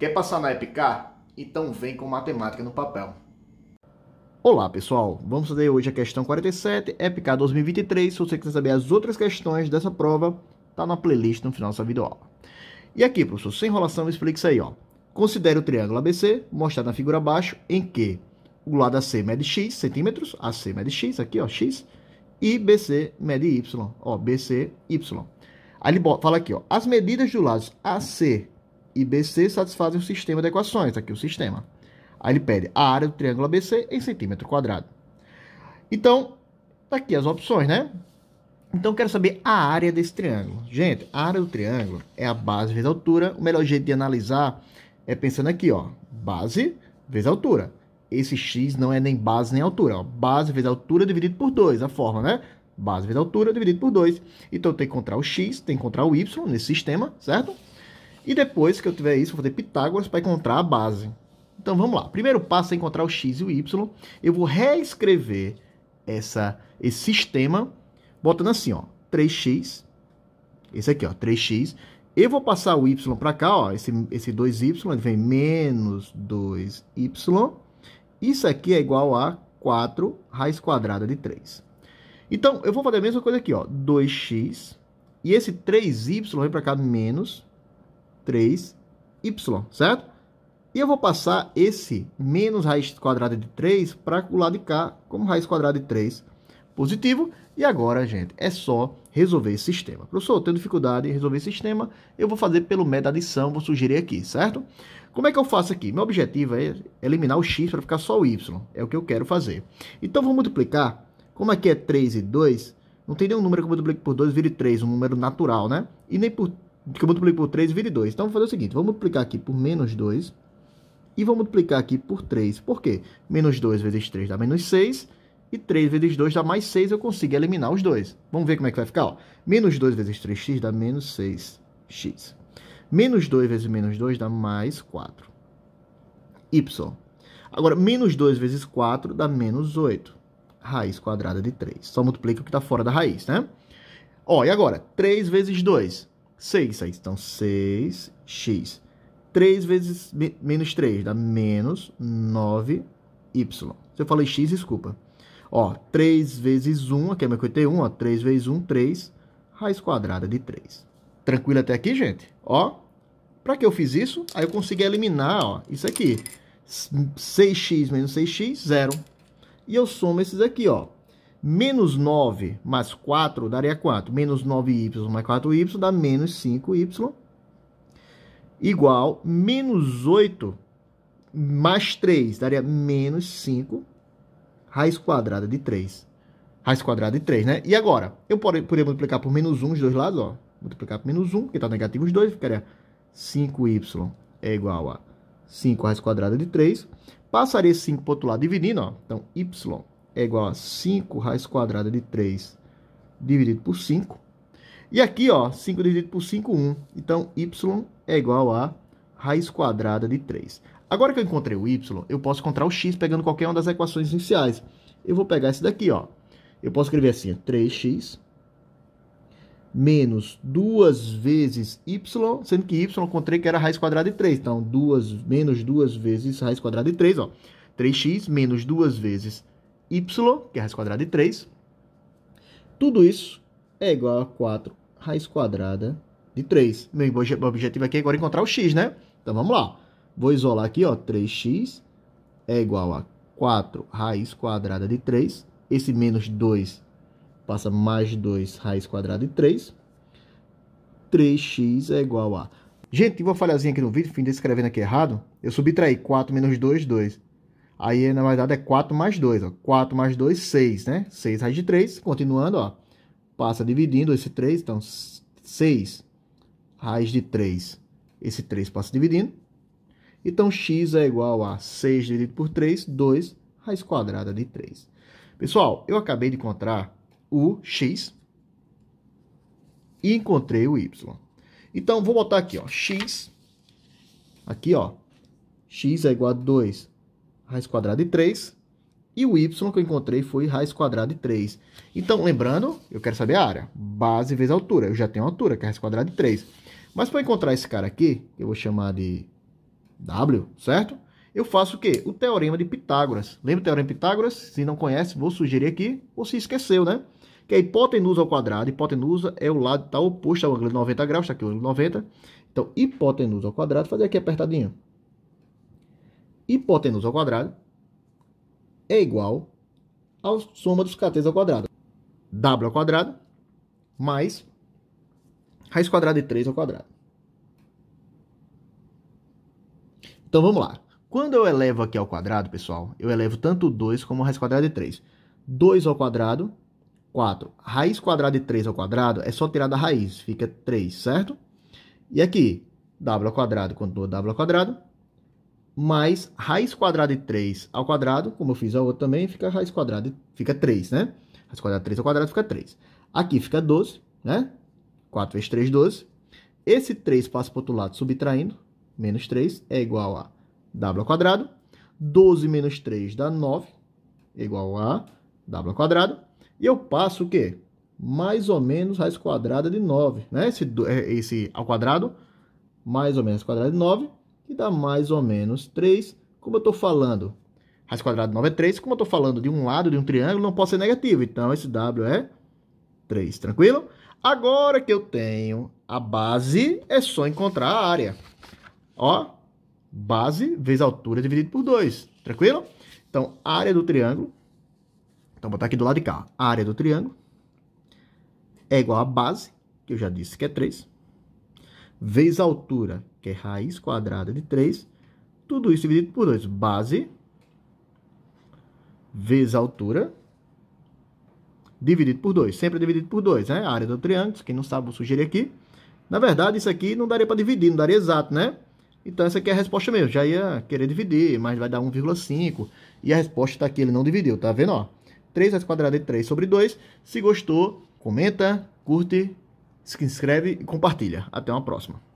Quer passar na EPK? Então vem com matemática no papel. Olá pessoal, vamos fazer hoje a questão 47, EPK 2023. Se você quiser saber as outras questões dessa prova, tá na playlist no final dessa videoaula. E aqui, professor, sem enrolação, me explica isso aí, ó. Considere o triângulo ABC, mostrado na figura abaixo, em que o lado AC mede x centímetros, AC mede x, aqui ó, x, e BC mede y, ó, BC, y. Aí ele fala aqui, ó, as medidas dos lados AC e BC satisfazem o sistema de equações, aqui o sistema. Aí ele pede a área do triângulo ABC em centímetro quadrado. Então, tá aqui as opções, né? Então, quero saber a área desse triângulo. Gente, a área do triângulo é a base vezes a altura. O melhor jeito de analisar é pensando aqui, ó. Base vezes altura. Esse x não é nem base nem altura. Ó. Base vezes altura dividido por 2, a forma, né? Base vezes altura dividido por 2. Então, tem que encontrar o x, tem que encontrar o y nesse sistema, certo? E depois que eu tiver isso, eu vou fazer Pitágoras para encontrar a base. Então vamos lá. Primeiro passo é encontrar o x e o y. Eu vou reescrever essa, esse sistema botando assim, ó, 3x. Esse aqui, ó, 3x. Eu vou passar o y para cá, ó, esse, esse 2y, ele vem menos 2y. Isso aqui é igual a 4 raiz quadrada de 3. Então, eu vou fazer a mesma coisa aqui, ó, 2x. E esse 3y vem para cá, menos 3y, certo? E eu vou passar esse menos raiz quadrada de 3 para o lado de cá, como raiz quadrada de 3 positivo. E agora, gente, é só resolver esse sistema. Professor, eu tenho dificuldade em resolver esse sistema, eu vou fazer pelo método adição, vou sugerir aqui, certo? Como é que eu faço aqui? Meu objetivo é eliminar o x para ficar só o y, é o que eu quero fazer. Então, vou multiplicar, como aqui é 3 e 2, não tem nenhum número que eu multiplique por 2 vire 3, um número natural, né? E nem por que eu multiplico por 3 vire 2. Então, vou fazer o seguinte, vou multiplicar aqui por menos 2 e vou multiplicar aqui por 3. Por quê? Menos 2 vezes 3 dá menos 6 e 3 vezes 2 dá mais 6, eu consigo eliminar os dois. Vamos ver como é que vai ficar? Menos 2 vezes 3x dá menos 6x. Menos 2 vezes menos 2 dá mais 4. Y. Agora, menos 2 vezes 4 dá menos 8. Raiz quadrada de 3. Só multiplica o que está fora da raiz, né? Ó, e agora? 3 vezes 2. 6. Aí, então, 6x. 3 vezes menos 3 dá menos 9y. Se eu falei x, desculpa. Ó, 3 vezes 1, aqui é meu 51, ó, 3 vezes 1, 3, raiz quadrada de 3. Tranquilo até aqui, gente? Ó, pra que eu fiz isso? Aí eu consegui eliminar, ó, isso aqui. 6x menos 6x, 0. E eu somo esses aqui, ó, Menos 9 mais 4 daria 4. Menos 9y mais 4y dá menos 5y. Igual menos 8 mais 3 daria menos 5 raiz quadrada de 3. Raiz quadrada de 3, né? E agora? Eu poderia multiplicar por menos 1 dos dois lados, ó. Multiplicar por menos 1, porque está negativo os dois, ficaria 5y é igual a 5 raiz quadrada de 3. Passaria esse 5 para o outro lado dividindo, ó. Então, y é igual a 5 raiz quadrada de 3 dividido por 5. E aqui, ó, 5 dividido por 5, 1. Então, y é igual a raiz quadrada de 3. Agora que eu encontrei o y, eu posso encontrar o x pegando qualquer uma das equações iniciais. Eu vou pegar esse daqui, ó. Eu posso escrever assim, 3x menos 2 vezes y, sendo que y eu encontrei que era raiz quadrada de 3. Então, duas, menos 2 vezes raiz quadrada de 3, ó. 3x menos 2 vezes y y, que é raiz quadrada de 3, tudo isso é igual a 4 raiz quadrada de 3. Meu objetivo aqui é agora encontrar o x, né? Então vamos lá. Vou isolar aqui, ó, 3x é igual a 4 raiz quadrada de 3. Esse menos 2 passa mais 2 raiz quadrada de 3. 3x é igual a... Gente, tive uma falhazinha aqui no vídeo, fim de escrevendo aqui errado. Eu subtraí 4 menos 2, 2. Aí, na verdade, é 4 mais 2, ó. 4 mais 2, 6, né? 6 raiz de 3, continuando, ó. Passa dividindo esse 3, então 6 raiz de 3. Esse 3 passa dividindo. Então, x é igual a 6 dividido por 3, 2 raiz quadrada de 3. Pessoal, eu acabei de encontrar o x e encontrei o y. Então, vou botar aqui, ó, x, aqui, ó, x é igual a 2 raiz quadrada de 3. E o y que eu encontrei foi raiz quadrada de 3. Então, lembrando, eu quero saber a área. Base vezes altura. Eu já tenho altura, que é raiz quadrada de 3. Mas para encontrar esse cara aqui, eu vou chamar de W, certo? Eu faço o quê? O teorema de Pitágoras. Lembra o teorema de Pitágoras? Se não conhece, vou sugerir aqui, ou se esqueceu, né? Que é hipotenusa ao quadrado. Hipotenusa é o lado que está oposto ao ângulo de 90 graus, está aqui o ângulo de 90. Então, hipotenusa ao quadrado, fazer aqui apertadinho hipotenusa ao quadrado é igual à soma dos catetos ao quadrado. W ao quadrado mais raiz quadrada de 3 ao quadrado. Então vamos lá. Quando eu elevo aqui ao quadrado, pessoal, eu elevo tanto 2 como raiz quadrada de 3. 2 ao quadrado, 4. Raiz quadrada de 3 ao quadrado é só tirar da raiz, fica 3, certo? E aqui, w ao quadrado continua w ao quadrado, mais raiz quadrada de 3 ao quadrado, como eu fiz a outra também, fica raiz quadrada, fica 3, né? Raiz quadrada de 3 ao quadrado fica 3. Aqui fica 12, né? 4 vezes 3, 12. Esse 3 passa para o outro lado subtraindo, menos 3 é igual a w ao quadrado. 12 menos 3 dá 9, igual a w ao quadrado. E eu passo o quê? Mais ou menos raiz quadrada de 9, né? Esse, é, esse ao quadrado, mais ou menos raiz quadrada de 9 que dá mais ou menos 3. Como eu estou falando, raiz quadrada de 9 é 3. Como eu estou falando de um lado de um triângulo, não pode ser negativo. Então, esse W é 3, tranquilo? Agora que eu tenho a base, é só encontrar a área. Ó, base vezes altura dividido por 2, tranquilo? Então, área do triângulo, então vou botar aqui do lado de cá, área do triângulo é igual a base, que eu já disse que é 3, vezes altura, que é raiz quadrada de 3, tudo isso dividido por 2. Base vezes a altura dividido por 2. Sempre dividido por 2, né? A área do triângulo, quem não sabe, vou sugerir aqui. Na verdade, isso aqui não daria para dividir, não daria exato, né? Então, essa aqui é a resposta mesmo. Já ia querer dividir, mas vai dar 1,5. E a resposta está aqui, ele não dividiu, tá vendo? Ó, 3 raiz quadrada de 3 sobre 2. Se gostou, comenta, curte se inscreve e compartilha. Até uma próxima.